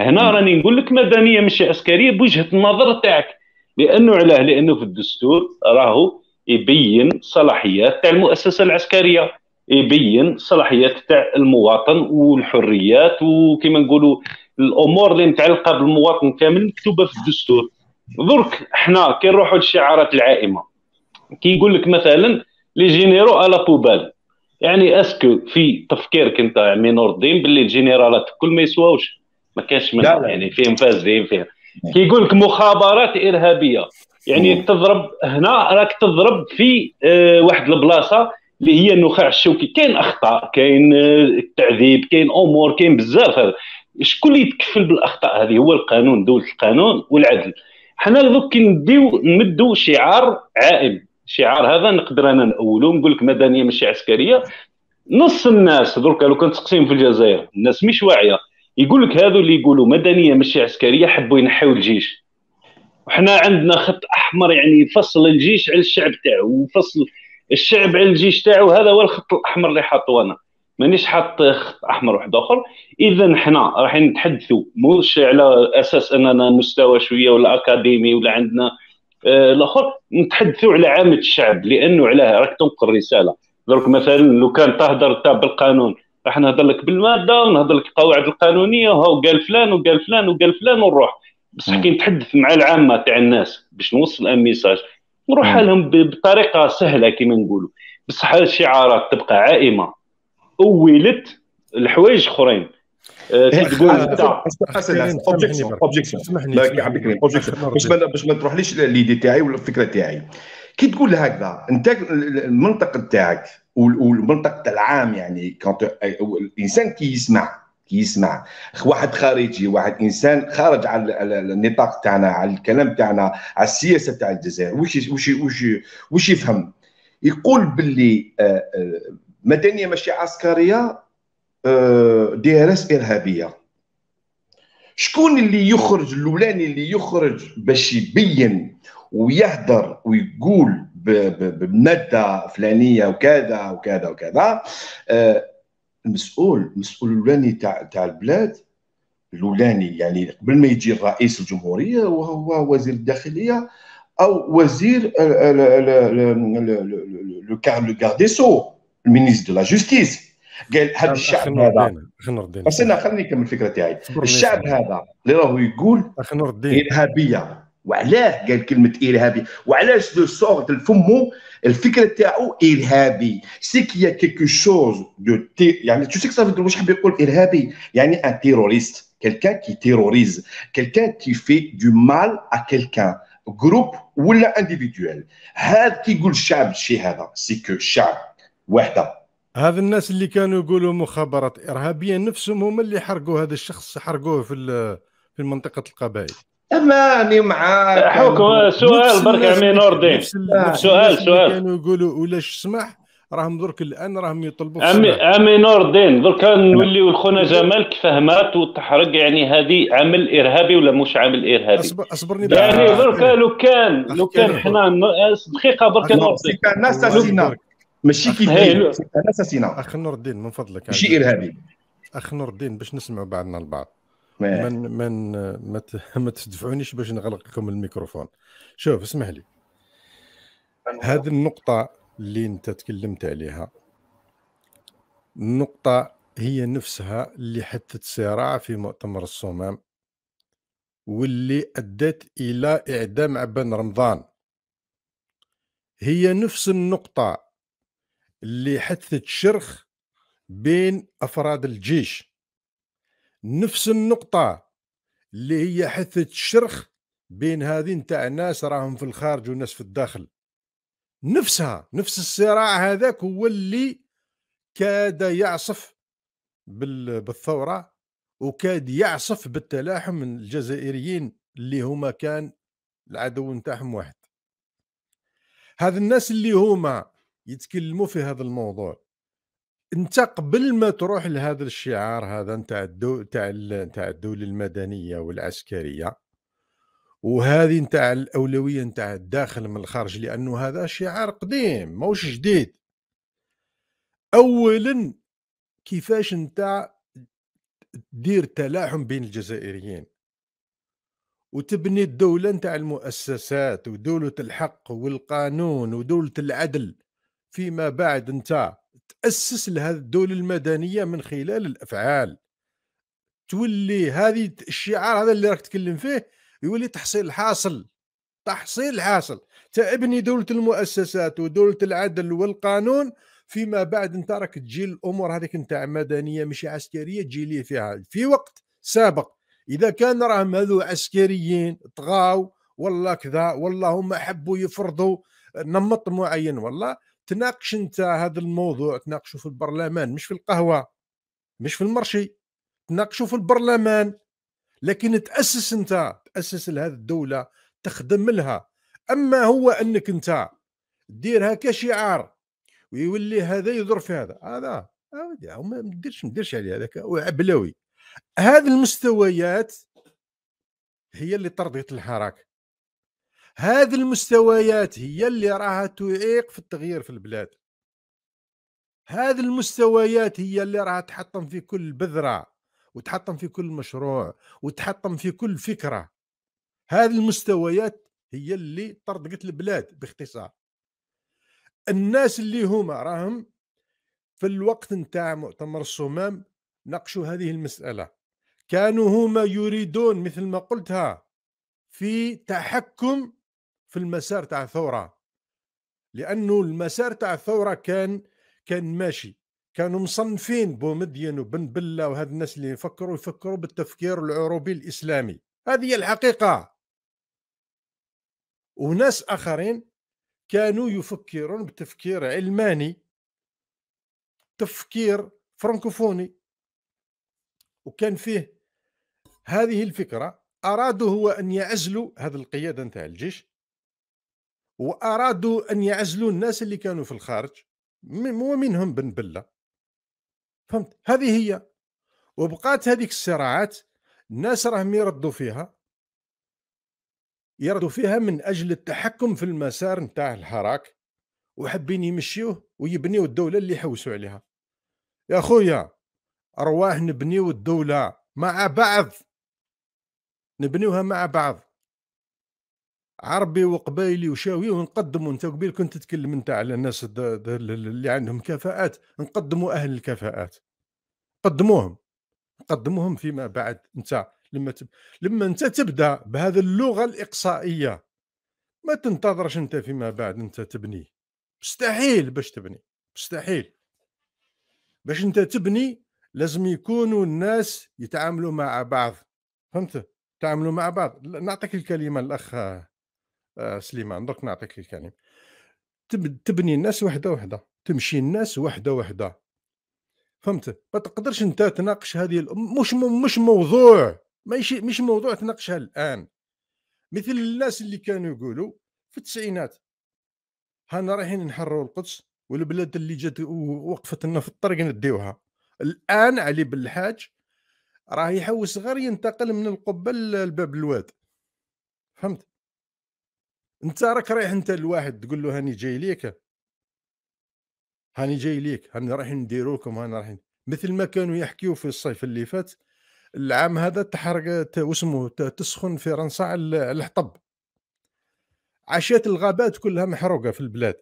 هنا راني نقول لك مدنيه ماشي عسكريه بوجهه النظر تاعك لانه علاه لانه في الدستور راهو يبين صلاحيات تاع المؤسسه العسكريه يبين صلاحيات تاع المواطن والحريات وكما نقولوا الامور اللي متعلقه بالمواطن كامل مكتوبه في الدستور درك احنا كي نروحوا للشعارات العائمه كي يقول لك مثلا لي جينيرو الا بوبال يعني اسكو في تفكيرك انت مينور الدين باللي الجنرالات كل ما يسواوش ما كانش من يعني فيهم مفازين فيها كيقول لك مخابرات ارهابيه يعني تضرب هنا راك تضرب في آه، واحد البلاصه اللي هي النخاع الشوكي كاين اخطاء كاين آه، التعذيب كاين امور كاين بزاف هذا شكون اللي يتكفل بالاخطاء هذه هو القانون دوله القانون والعدل حنا دوك كي نديو نمدو شعار عائم شعار هذا نقدر انا ناولو نقول لك مدنيه ماشي عسكريه نص الناس درك لو كنت تقسيم في الجزائر الناس مش واعيه يقول لك هذو اللي يقولوا مدنيه ماشي عسكريه حبوا ينحيوا الجيش وحنا عندنا خط احمر يعني يفصل الجيش على الشعب تاعو ويفصل الشعب على الجيش تاعو هذا هو الخط الاحمر اللي حاطه انا مانيش حاط خط احمر واحد اخر اذا حنا رايحين نتحدثوا موش على اساس اننا مستوى شويه ولا اكاديمي ولا عندنا آه، الاخر نتحدثوا على عامه الشعب لانه علاه راك تنقل رساله درك مثلا لو كان تهدر انت بالقانون راح نهضر لك بالماده ونهضر لك القواعد القانونيه وهو قال فلان وقال فلان وقال فلان ونروح بصح كي نتحدث مع العامه تاع الناس باش نوصل ان ميساج نروح لهم بطريقه سهله كيما نقولوا بصح الشعارات تبقى عائمه اولت الحوايج اخرين آه، إيه، تقول اوبجيكسيون اوبجيكسيون باش ما تروحليش ليدي تاعي ولا الفكره تاعي كي تقول هكذا انت المنطق تاعك والمنطق العام يعني الانسان كي يسمع كي يسمع واحد خارجي واحد انسان خارج على النطاق تاعنا على الكلام تاعنا على السياسه تاع الجزائر وش وش وش وش يفهم يقول باللي آه، آه، مدنيه ماشي عسكريه دي ار اس ارهابيه شكون اللي يخرج الاولاني اللي يخرج باش يبين ويهدر ويقول بماده فلانيه وكذا وكذا وكذا المسؤول المسؤول الاولاني تاع تاع البلاد الاولاني يعني قبل ما يجي الرئيس الجمهوريه وهو وزير الداخليه او وزير لو كار سو المينيست دو لا جوستيس قال هذا الشعب هذا بس انا خليني نكمل الفكره تاعي الشعب هذا اللي راهو يقول ارهابيه وعلاه قال كلمه ارهابي وعلاش لو سور الفمو الفكره تاعو ارهابي سي كيكو شوز دو تي يعني تو سيك سافي واش حاب يقول ارهابي يعني ان تيروريست كيلكان كي تيروريز كيلكان كي في دو مال أ كيلكان جروب ولا انديفيدويل هذا كي يقول الشعب الشيء هذا سي كو الشعب وحده هذا الناس اللي كانوا يقولوا مخابرات ارهابيه نفسهم هما اللي حرقوا هذا الشخص حرقوه في في منطقه القبائل اماني يعني مع حكم سؤال برك عمي نور الدين سؤال سؤال كانوا يقولوا ولاش سمح راهم درك الان راهم يطلبوا عمي عمي نور الدين درك نوليو لخونا جمال فهمات وتحرق يعني هذه عمل ارهابي ولا مش عمل ارهابي أصبر اصبرني يعني درك لو كان لو كان حنا دقيقه برك نور الدين كان اساسينا ماشي كيف كان اساسينا اخ نور الدين من فضلك ماشي ارهابي اخ نور الدين باش نسمعوا بعضنا البعض من من ما ما تدفعونيش باش نغلق لكم الميكروفون شوف اسمح لي هذه النقطة اللي انت تكلمت عليها النقطة هي نفسها اللي حدثت صراع في مؤتمر الصمام واللي أدت إلى إعدام عبان رمضان هي نفس النقطة اللي حدثت شرخ بين أفراد الجيش نفس النقطة اللي هي حثة الشرخ بين هذه نتاع الناس راهم في الخارج والناس في الداخل نفسها نفس الصراع هذاك هو اللي كاد يعصف بالثورة وكاد يعصف بالتلاحم من الجزائريين اللي هما كان العدو نتاعهم واحد هذا الناس اللي هما يتكلموا في هذا الموضوع انت قبل ما تروح لهذا الشعار هذا نتاع تاع تاع الدوله المدنيه والعسكريه وهذه نتاع الاولويه نتاع الداخل من الخارج لانه هذا شعار قديم ماهوش جديد اولا كيفاش نتاع دير تلاحم بين الجزائريين وتبني الدولة نتاع المؤسسات ودولة الحق والقانون ودولة العدل فيما بعد انت تاسس لهذه الدوله المدنيه من خلال الافعال تولي هذه الشعار هذا اللي راك تكلم فيه يولي تحصيل حاصل تحصيل حاصل تبني دولة المؤسسات ودولة العدل والقانون فيما بعد انت راك تجي الامور هذيك نتاع مدنيه مش عسكريه تجي لي فيها في وقت سابق اذا كان راهم هذو عسكريين طغاو والله كذا والله هم حبوا يفرضوا نمط معين والله تناقش انت هذا الموضوع تناقشه في البرلمان مش في القهوه مش في المرشي تناقشه في البرلمان لكن تاسس انت تاسس لهذه الدوله تخدم لها اما هو انك انت ديرها كشعار ويولي هذا يضر في هذا هذا آه ما نديرش ما نديرش عليه هذاك عبلاوي هذه المستويات هي اللي طردت الحراك هذه المستويات هي اللي راها تعيق في التغيير في البلاد هذه المستويات هي اللي راها تحطم في كل بذرة وتحطم في كل مشروع وتحطم في كل فكرة هذه المستويات هي اللي طردقت البلاد باختصار الناس اللي هما راهم في الوقت نتاع مؤتمر الصمام ناقشوا هذه المسألة كانوا هما يريدون مثل ما قلتها في تحكم في المسار تاع الثوره لانه المسار تاع الثوره كان كان ماشي كانوا مصنفين بومدين وبن بله وهذا الناس اللي يفكروا يفكروا بالتفكير العروبي الاسلامي هذه هي الحقيقه وناس اخرين كانوا يفكرون بتفكير علماني تفكير فرنكوفوني وكان فيه هذه الفكره ارادوا هو ان يعزلوا هذه القياده نتاع الجيش وارادوا ان يعزلوا الناس اللي كانوا في الخارج ومنهم بن بله فهمت هذه هي وبقات هذيك الصراعات الناس راهم يردوا فيها يردوا فيها من اجل التحكم في المسار نتاع الحراك وحابين يمشيوه ويبنيو الدوله اللي يحوسوا عليها يا خويا ارواح نبنيو الدوله مع بعض نبنيوها مع بعض عربي وقبايلي وشاوي ونقدموا انت قبيل كنت تتكلم انت على الناس اللي عندهم كفاءات نقدموا اهل الكفاءات قدموهم قدموهم فيما بعد انت لما تب... لما انت تبدا بهذه اللغه الاقصائيه ما تنتظرش انت فيما بعد انت تبني مستحيل باش تبني مستحيل باش انت تبني لازم يكونوا الناس يتعاملوا مع بعض فهمت تعاملوا مع بعض نعطيك الكلمه الاخ آه، سليمان درك نعطيك الكلام تبني الناس وحده وحده تمشي الناس وحده وحده فهمت ما تقدرش انت تناقش هذه مش مش موضوع ماشي مش موضوع تناقشها الان مثل الناس اللي كانوا يقولوا في التسعينات هانا رايحين نحرروا القدس والبلاد اللي جات وقفت لنا في الطريق نديوها الان علي بن الحاج راه يحوس غير ينتقل من القبه لباب الواد فهمت انت راك رايح انت لواحد تقول له هاني جاي ليك هاني جاي ليك هاني رايحين نديرو لكم هاني رايحين مثل ما كانوا يحكيو في الصيف اللي فات العام هذا تحرق واسمه تسخن فرنسا على الحطب عشات الغابات كلها محروقه في البلاد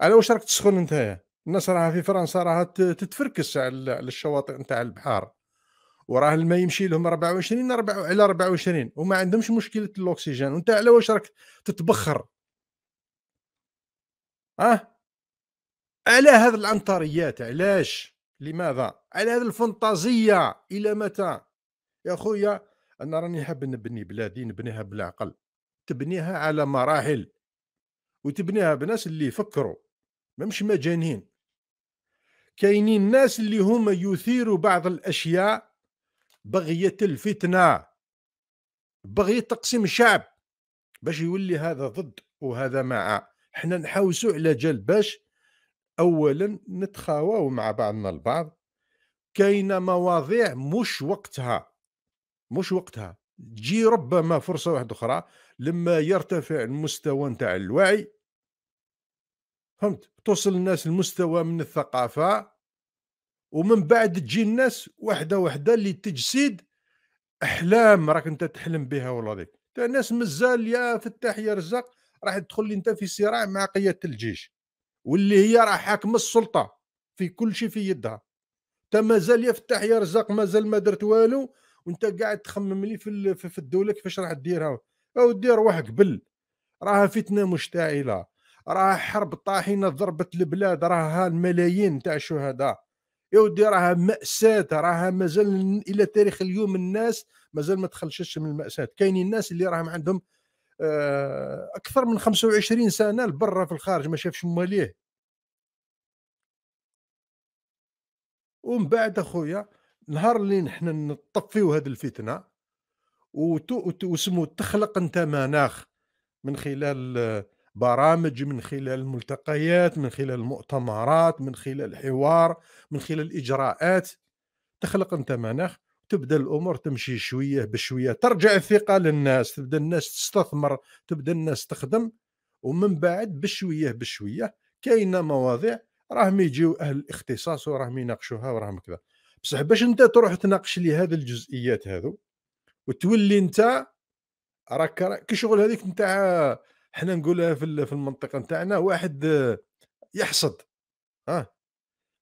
على واش راك تسخن انت الناس راها في فرنسا راها تتفركس على الشواطئ نتاع البحار وراه الماء يمشي لهم 24 على 24 وما عندهمش مشكله الاكسجين وانت على واش راك تتبخر اه على هذه العنطريات علاش لماذا على هذه الفانتازيه الى متى يا خويا انا راني حاب نبني بلادي نبنيها بالعقل تبنيها على مراحل وتبنيها بناس اللي يفكروا مش مجانين كاينين ناس اللي هما يثيروا بعض الاشياء بغية الفتنة بغية تقسيم الشعب باش يولي هذا ضد وهذا مع حنا نحاوسوا على جال باش اولا نتخاواو مع بعضنا البعض كاينه مواضيع مش وقتها مش وقتها تجي ربما فرصه واحده اخرى لما يرتفع المستوى نتاع الوعي فهمت توصل الناس لمستوى من الثقافه ومن بعد تجي الناس وحده وحده اللي تجسيد احلام راك انت تحلم بها ولا ذيك الناس مازال يا فتاح يا رزاق راح تدخل انت في صراع مع قياده الجيش واللي هي راه حاكمه السلطه في كل شيء في يدها انت مازال يا فتاح يا رزاق مازال ما درت والو وانت قاعد تخمم لي في في الدوله كيفاش راح ديرها او دير واحد بل راها فتنه مشتعله راها حرب طاحنه ضربت البلاد راها الملايين تاع الشهداء يا ودي راها ماساه راها مازال الى تاريخ اليوم الناس مازال ما تخلشش من الماساه كاينين الناس اللي راهم عندهم آه، اكثر من 25 سنه لبرا في الخارج ما شافش مواليه ومن بعد اخويا نهار اللي نحن نطفيو هذه الفتنه وسمو تخلق انت مناخ من خلال آه، برامج من خلال الملتقيات من خلال المؤتمرات من خلال الحوار من خلال الإجراءات تخلق أنت مناخ تبدا الامور تمشي شويه بشويه ترجع الثقه للناس تبدا الناس تستثمر تبدا الناس تخدم ومن بعد بشويه بشويه كاينه مواضيع راهم يجيو اهل الاختصاص وراهم يناقشوها وراهم كذا بصح باش انت تروح تناقش لي هذه الجزئيات هذو وتولي انت راك كي شغل هذيك نتاع حنا نقولها في في المنطقه نتاعنا واحد يحصد ها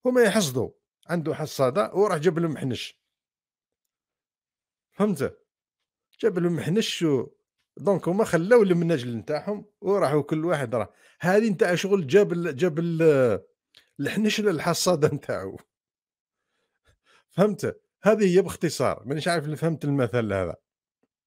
هما يحصدوا عنده حصاده وراح جاب لهم حنش فهمت جاب لهم حنش دونك هما خلاو المناجل نتاعهم وراحوا كل واحد راه هذه نتاع شغل جاب ال جاب ال الحنش للحصاده نتاعو فهمت هذه هي باختصار مانيش عارف فهمت المثل هذا